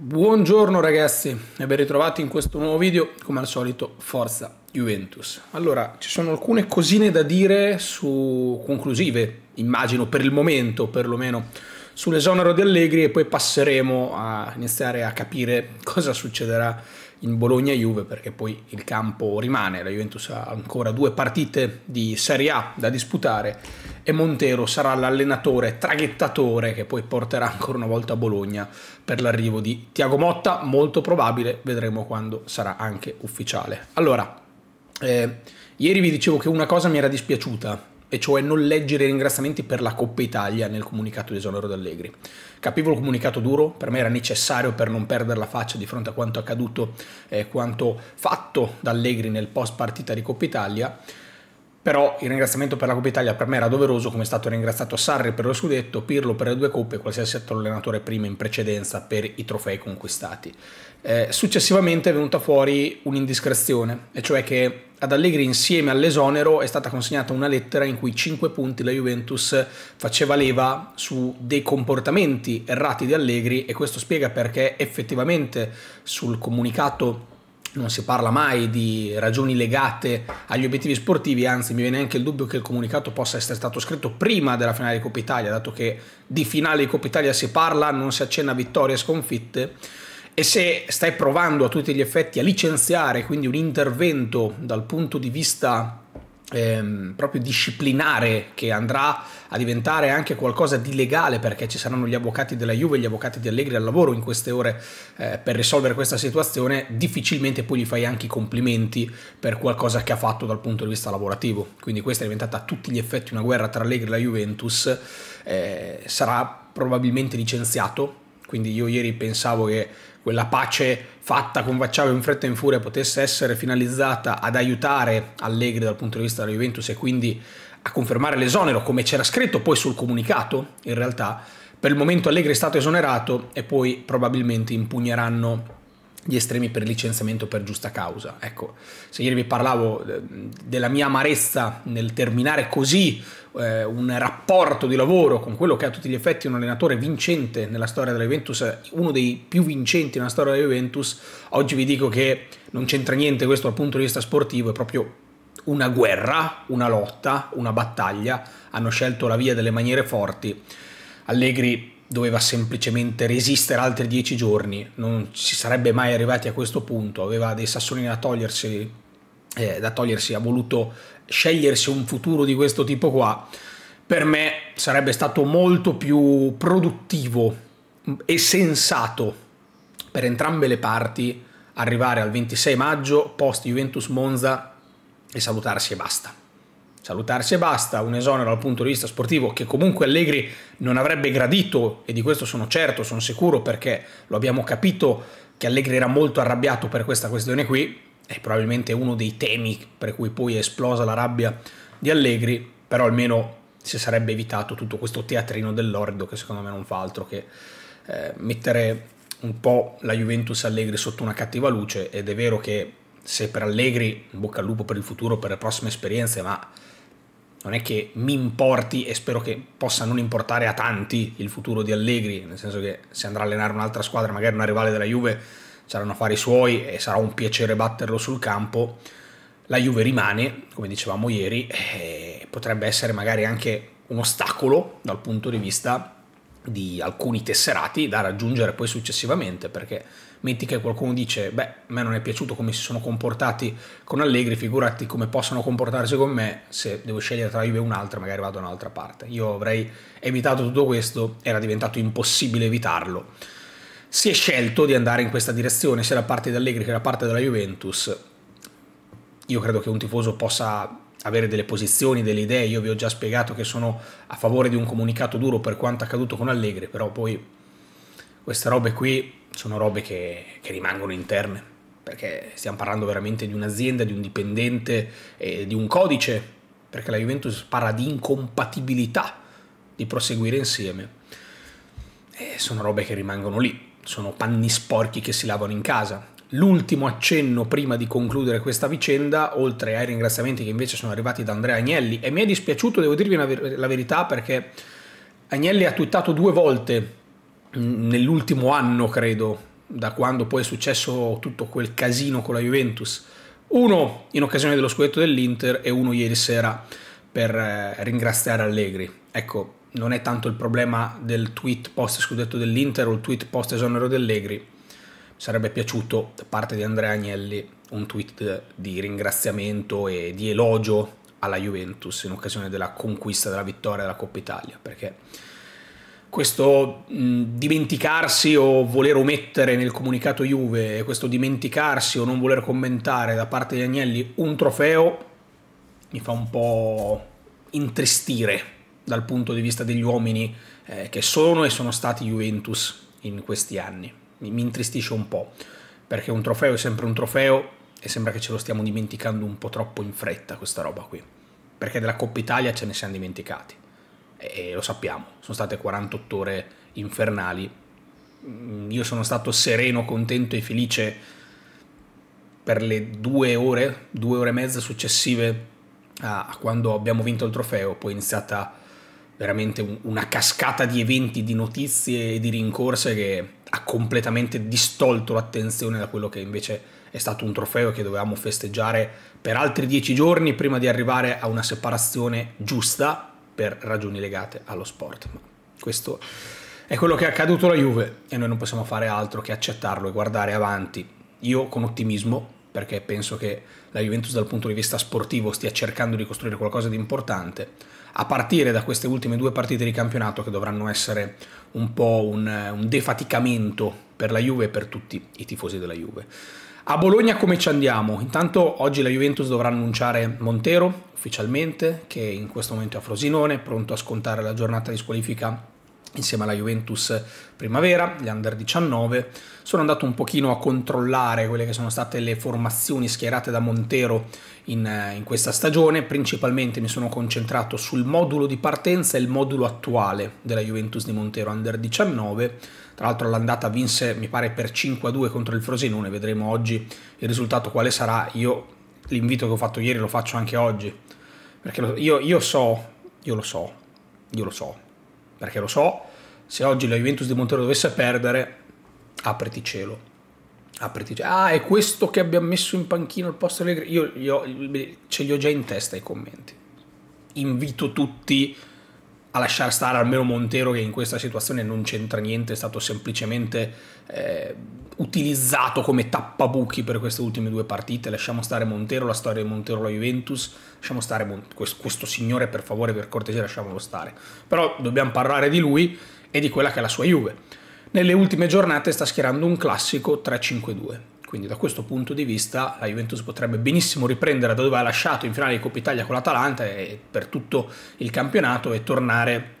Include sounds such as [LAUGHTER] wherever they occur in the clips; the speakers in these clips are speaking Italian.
Buongiorno ragazzi e ben ritrovati in questo nuovo video, come al solito Forza Juventus. Allora, ci sono alcune cosine da dire su conclusive, immagino per il momento perlomeno, sull'esonero di Allegri e poi passeremo a iniziare a capire [LAUGHS] cosa succederà in Bologna-Juve perché poi il campo rimane, la Juventus ha ancora due partite di Serie A da disputare e Montero sarà l'allenatore traghettatore che poi porterà ancora una volta Bologna per l'arrivo di Tiago Motta, molto probabile, vedremo quando sarà anche ufficiale. Allora, eh, ieri vi dicevo che una cosa mi era dispiaciuta e cioè non leggere i ringraziamenti per la Coppa Italia nel comunicato di esonero d'Allegri. Capivo il comunicato duro, per me era necessario per non perdere la faccia di fronte a quanto accaduto e eh, quanto fatto da Allegri nel post partita di Coppa Italia, però il ringraziamento per la Coppa Italia per me era doveroso, come è stato ringraziato Sarri per lo scudetto, Pirlo per le due coppe e qualsiasi altro allenatore prima in precedenza per i trofei conquistati. Eh, successivamente è venuta fuori un'indiscrezione, e cioè che ad Allegri insieme all'esonero è stata consegnata una lettera in cui 5 punti la Juventus faceva leva su dei comportamenti errati di Allegri e questo spiega perché effettivamente sul comunicato non si parla mai di ragioni legate agli obiettivi sportivi, anzi mi viene anche il dubbio che il comunicato possa essere stato scritto prima della finale di Coppa Italia, dato che di finale di Coppa Italia si parla, non si accenna a vittorie e sconfitte e se stai provando a tutti gli effetti a licenziare quindi un intervento dal punto di vista Ehm, proprio disciplinare che andrà a diventare anche qualcosa di legale perché ci saranno gli avvocati della Juve e gli avvocati di Allegri al lavoro in queste ore eh, per risolvere questa situazione, difficilmente poi gli fai anche i complimenti per qualcosa che ha fatto dal punto di vista lavorativo. Quindi questa è diventata a tutti gli effetti una guerra tra Allegri e la Juventus, eh, sarà probabilmente licenziato. Quindi io ieri pensavo che quella pace fatta con Vacciavo in fretta e in furia potesse essere finalizzata ad aiutare Allegri dal punto di vista della Juventus e quindi a confermare l'esonero, come c'era scritto poi sul comunicato, in realtà, per il momento Allegri è stato esonerato e poi probabilmente impugneranno gli estremi per licenziamento per giusta causa. Ecco, se ieri vi parlavo eh, della mia amarezza nel terminare così eh, un rapporto di lavoro con quello che a tutti gli effetti è un allenatore vincente nella storia della Juventus, uno dei più vincenti nella storia della Juventus, oggi vi dico che non c'entra niente questo dal punto di vista sportivo, è proprio una guerra, una lotta, una battaglia, hanno scelto la via delle maniere forti. Allegri doveva semplicemente resistere altri dieci giorni, non si sarebbe mai arrivati a questo punto, aveva dei sassolini da togliersi, eh, da togliersi ha voluto scegliersi un futuro di questo tipo qua, per me sarebbe stato molto più produttivo e sensato per entrambe le parti arrivare al 26 maggio post Juventus Monza e salutarsi e basta salutarsi e basta, un esonero dal punto di vista sportivo che comunque Allegri non avrebbe gradito e di questo sono certo, sono sicuro perché lo abbiamo capito che Allegri era molto arrabbiato per questa questione qui, è probabilmente uno dei temi per cui poi è esplosa la rabbia di Allegri, però almeno si sarebbe evitato tutto questo teatrino dell'orrido che secondo me non fa altro che eh, mettere un po' la Juventus Allegri sotto una cattiva luce ed è vero che se per Allegri, bocca al lupo per il futuro, per le prossime esperienze, ma non è che mi importi e spero che possa non importare a tanti il futuro di Allegri, nel senso che se andrà a allenare un'altra squadra, magari una rivale della Juve, saranno affari suoi e sarà un piacere batterlo sul campo. La Juve rimane, come dicevamo ieri, potrebbe essere magari anche un ostacolo dal punto di vista di alcuni tesserati da raggiungere poi successivamente, perché metti che qualcuno dice, beh, a me non è piaciuto come si sono comportati con Allegri, figurati come possono comportarsi con me, se devo scegliere tra Juve e un'altra, magari vado da un'altra parte. Io avrei evitato tutto questo, era diventato impossibile evitarlo. Si è scelto di andare in questa direzione, sia da parte di Allegri che da parte della Juventus. Io credo che un tifoso possa avere delle posizioni, delle idee. Io vi ho già spiegato che sono a favore di un comunicato duro per quanto accaduto con Allegri, però poi queste robe qui sono robe che, che rimangono interne, perché stiamo parlando veramente di un'azienda, di un dipendente, eh, di un codice, perché la Juventus parla di incompatibilità di proseguire insieme. Eh, sono robe che rimangono lì, sono panni sporchi che si lavano in casa l'ultimo accenno prima di concludere questa vicenda, oltre ai ringraziamenti che invece sono arrivati da Andrea Agnelli, e mi è dispiaciuto, devo dirvi ver- la verità, perché Agnelli ha twittato due volte mm, nell'ultimo anno, credo, da quando poi è successo tutto quel casino con la Juventus. Uno in occasione dello scudetto dell'Inter e uno ieri sera per eh, ringraziare Allegri. Ecco, non è tanto il problema del tweet post scudetto dell'Inter o il tweet post esonero dell'Allegri sarebbe piaciuto da parte di Andrea Agnelli un tweet di ringraziamento e di elogio alla Juventus in occasione della conquista della vittoria della Coppa Italia, perché questo mh, dimenticarsi o voler omettere nel comunicato Juve, questo dimenticarsi o non voler commentare da parte di Agnelli un trofeo mi fa un po' intristire dal punto di vista degli uomini eh, che sono e sono stati Juventus in questi anni mi intristisce un po', perché un trofeo è sempre un trofeo e sembra che ce lo stiamo dimenticando un po' troppo in fretta questa roba qui, perché della Coppa Italia ce ne siamo dimenticati e lo sappiamo, sono state 48 ore infernali, mm, io sono stato sereno, contento e felice per le due ore, due ore e mezza successive a, quando abbiamo vinto il trofeo, poi è iniziata veramente una cascata di eventi, di notizie e di rincorse che ha completamente distolto l'attenzione da quello che invece è stato un trofeo che dovevamo festeggiare per altri dieci giorni prima di arrivare a una separazione giusta per ragioni legate allo sport. Ma questo è quello che è accaduto alla Juve e noi non possiamo fare altro che accettarlo e guardare avanti. Io con ottimismo, perché penso che la Juventus dal punto di vista sportivo stia cercando di costruire qualcosa di importante, a partire da queste ultime due partite di campionato che dovranno essere un po' un, eh, un defaticamento per la Juve e per tutti i tifosi della Juve. A Bologna come ci andiamo? Intanto oggi la Juventus dovrà annunciare Montero ufficialmente, che in questo momento è a Frosinone, pronto a scontare la giornata di squalifica insieme alla Juventus Primavera, gli Under 19, sono andato un pochino a controllare quelle che sono state le formazioni schierate da Montero in, eh, in, questa stagione, principalmente mi sono concentrato sul modulo di partenza e il modulo attuale della Juventus di Montero Under 19, tra l'altro l'andata vinse mi pare per 5-2 contro il Frosinone, vedremo oggi il risultato quale sarà, io l'invito che ho fatto ieri lo faccio anche oggi, perché io, io so, io lo so, io lo so, perché lo so, se oggi la Juventus di Montero dovesse perdere, apriti cielo. Apriti cielo. Ah, è questo che abbiamo messo in panchino al posto Allegri. Io, io ce li ho già in testa i commenti. Invito tutti a lasciare stare almeno Montero che in questa situazione non c'entra niente, è stato semplicemente eh, utilizzato come tappabuchi per queste ultime due partite. Lasciamo stare Montero, la storia di Montero, la Juventus lasciamo stare questo, questo signore per favore, per cortesia, lasciamolo stare. Però dobbiamo parlare di lui e di quella che è la sua Juve. Nelle ultime giornate sta schierando un classico 3-5-2, quindi da questo punto di vista la Juventus potrebbe benissimo riprendere da dove ha lasciato in finale di Coppa Italia con l'Atalanta e per tutto il campionato e tornare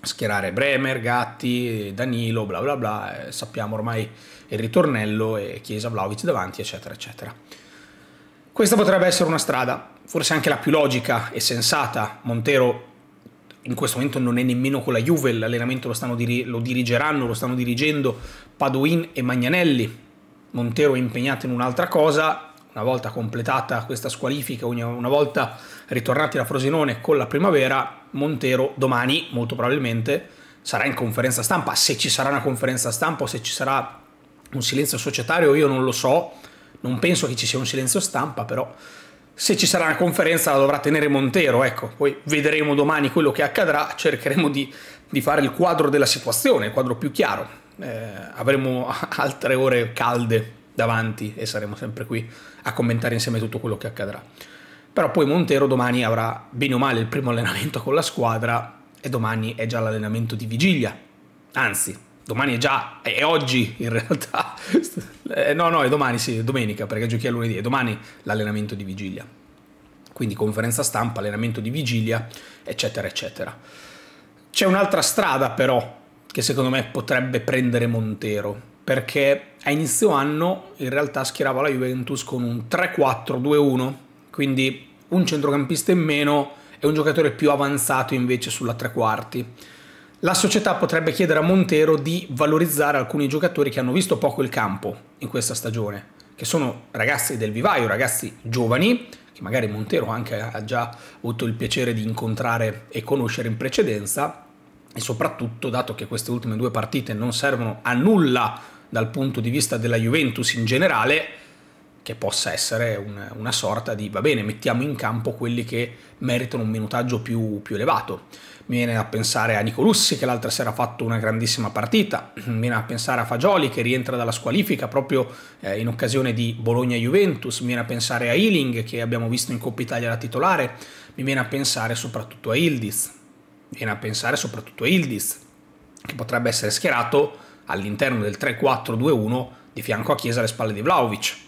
a schierare Bremer, Gatti, Danilo, bla bla bla, eh, sappiamo ormai il ritornello e Chiesa Vlaovic davanti, eccetera, eccetera. Questa potrebbe essere una strada, forse anche la più logica e sensata. Montero in questo momento non è nemmeno con la Juve, l'allenamento lo, dir lo dirigeranno, lo stanno dirigendo Padoin e Magnanelli. Montero è impegnato in un'altra cosa, una volta completata questa squalifica, una volta ritornati da Frosinone con la primavera, Montero domani molto probabilmente sarà in conferenza stampa, se ci sarà una conferenza stampa o se ci sarà un silenzio societario io non lo so, non penso che ci sia un silenzio stampa, però se ci sarà una conferenza la dovrà tenere Montero, ecco, poi vedremo domani quello che accadrà, cercheremo di, di fare il quadro della situazione, il quadro più chiaro, eh, avremo [LAUGHS] altre ore calde davanti e saremo sempre qui a commentare insieme tutto quello che accadrà. Però poi Montero domani avrà bene o male il primo allenamento con la squadra e domani è già l'allenamento di vigilia, anzi, domani è già, è oggi in realtà, eh, no, no, è domani, sì, è domenica, perché giochi a lunedì, è domani l'allenamento di vigilia. Quindi conferenza stampa, allenamento di vigilia, eccetera, eccetera. C'è un'altra strada però che secondo me potrebbe prendere Montero, perché a inizio anno in realtà schierava la Juventus con un 3-4-2-1, quindi un centrocampista in meno e un giocatore più avanzato invece sulla tre quarti la società potrebbe chiedere a Montero di valorizzare alcuni giocatori che hanno visto poco il campo in questa stagione, che sono ragazzi del vivaio, ragazzi giovani, che magari Montero anche ha già avuto il piacere di incontrare e conoscere in precedenza, e soprattutto dato che queste ultime due partite non servono a nulla dal punto di vista della Juventus in generale, che possa essere un, una sorta di, va bene, mettiamo in campo quelli che meritano un minutaggio più, più elevato. Mi viene a pensare a Nicolussi che l'altra sera ha fatto una grandissima partita, [CLEARS THROAT] mi viene a pensare a Fagioli che rientra dalla squalifica proprio eh, in occasione di Bologna-Juventus, mi viene a pensare a Ealing che abbiamo visto in Coppa Italia la titolare, mi viene a pensare soprattutto a Ildiz, mi viene a pensare soprattutto a Ildiz che potrebbe essere schierato all'interno del 3-4-2-1 di fianco a Chiesa alle spalle di Vlaovic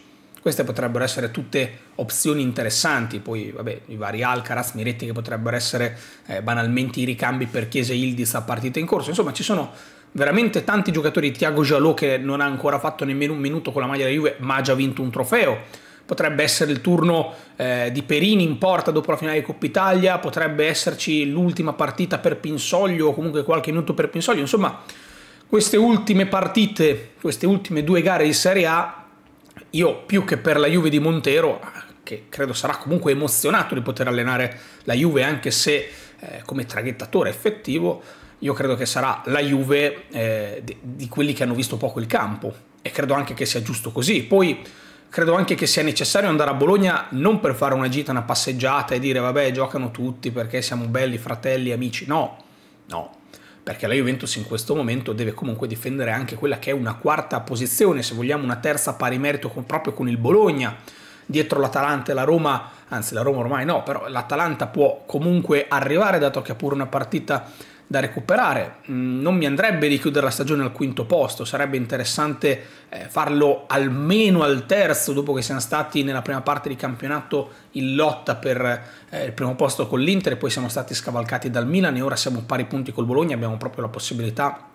queste potrebbero essere tutte opzioni interessanti, poi vabbè, i vari Alcaraz, Miretti che potrebbero essere eh, banalmente i ricambi per Chiesa e Ildiz a partita in corso, insomma ci sono veramente tanti giocatori, Tiago Giallo che non ha ancora fatto nemmeno un minuto con la maglia della Juve ma ha già vinto un trofeo, potrebbe essere il turno eh, di Perini in porta dopo la finale di Coppa Italia, potrebbe esserci l'ultima partita per Pinsoglio o comunque qualche minuto per Pinsoglio, insomma queste ultime partite, queste ultime due gare di Serie A io più che per la Juve di Montero, ah, che credo sarà comunque emozionato di poter allenare la Juve anche se eh, come traghettatore effettivo, io credo che sarà la Juve eh, di, di quelli che hanno visto poco il campo e credo anche che sia giusto così. Poi credo anche che sia necessario andare a Bologna non per fare una gita, una passeggiata e dire vabbè giocano tutti perché siamo belli, fratelli, amici, no, no, perché la Juventus in questo momento deve comunque difendere anche quella che è una quarta posizione, se vogliamo una terza pari merito con, proprio con il Bologna, dietro l'Atalanta e la Roma, anzi la Roma ormai no, però l'Atalanta può comunque arrivare dato che ha pure una partita da recuperare. Mm, non mi andrebbe di chiudere la stagione al quinto posto, sarebbe interessante eh, farlo almeno al terzo dopo che siamo stati nella prima parte di campionato in lotta per eh, il primo posto con l'Inter e poi siamo stati scavalcati dal Milan e ora siamo pari punti col Bologna, abbiamo proprio la possibilità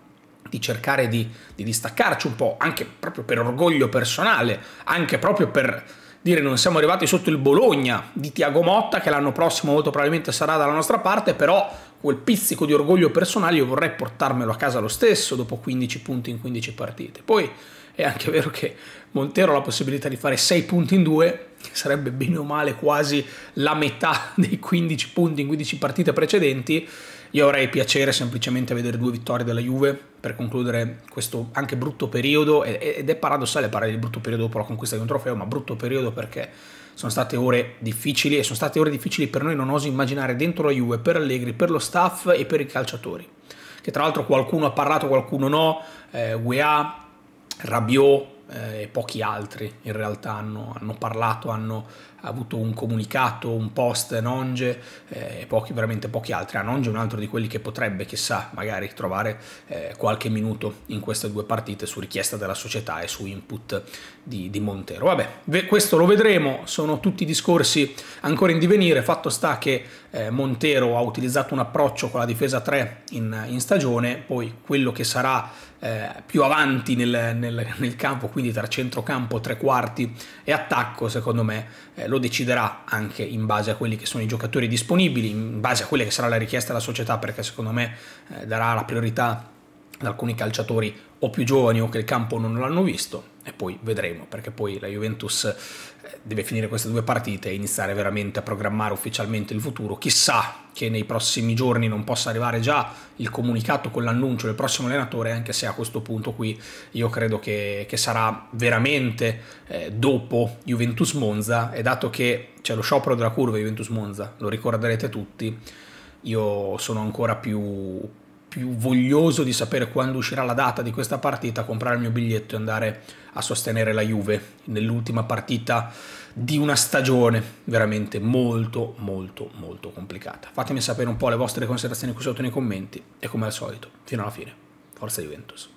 di cercare di, di distaccarci un po', anche proprio per orgoglio personale, anche proprio per dire non siamo arrivati sotto il Bologna di Tiago Motta, che l'anno prossimo molto probabilmente sarà dalla nostra parte, però quel pizzico di orgoglio personale io vorrei portarmelo a casa lo stesso dopo 15 punti in 15 partite. Poi è anche vero che Montero ha la possibilità di fare 6 punti in 2, che sarebbe bene o male quasi la metà dei 15 punti in 15 partite precedenti, io avrei piacere semplicemente a vedere due vittorie della Juve per concludere questo anche brutto periodo ed è paradossale parlare di brutto periodo dopo la conquista di un trofeo, ma brutto periodo perché sono state ore difficili e sono state ore difficili per noi, non oso immaginare, dentro la Juve, per Allegri, per lo staff e per i calciatori. Che tra l'altro qualcuno ha parlato, qualcuno no, eh, UEA, Rabiot eh, e pochi altri in realtà hanno, hanno parlato, hanno ha avuto un comunicato, un post Nonge eh, e pochi, veramente pochi altri. A Nonge è un altro di quelli che potrebbe, chissà, magari trovare eh, qualche minuto in queste due partite su richiesta della società e su input di, di Montero. Vabbè, questo lo vedremo, sono tutti discorsi ancora in divenire, fatto sta che eh, Montero ha utilizzato un approccio con la difesa 3 in, in stagione, poi quello che sarà eh, più avanti nel, nel, nel, campo, quindi tra centrocampo, tre quarti e attacco, secondo me eh, lo deciderà anche in base a quelli che sono i giocatori disponibili, in base a quella che sarà la richiesta della società, perché secondo me eh, darà la priorità ad alcuni calciatori o più giovani o che il campo non l'hanno visto, e poi vedremo, perché poi la Juventus eh, deve finire queste due partite e iniziare veramente a programmare ufficialmente il futuro. Chissà che nei prossimi giorni non possa arrivare già il comunicato con l'annuncio del prossimo allenatore, anche se a questo punto qui io credo che, che sarà veramente eh, dopo Juventus Monza e dato che c'è lo sciopero della curva Juventus Monza, lo ricorderete tutti, io sono ancora più più voglioso di sapere quando uscirà la data di questa partita, comprare il mio biglietto e andare a sostenere la Juve nell'ultima partita di una stagione veramente molto molto molto complicata. Fatemi sapere un po' le vostre considerazioni qui sotto nei commenti e come al solito, fino alla fine, forza Juventus.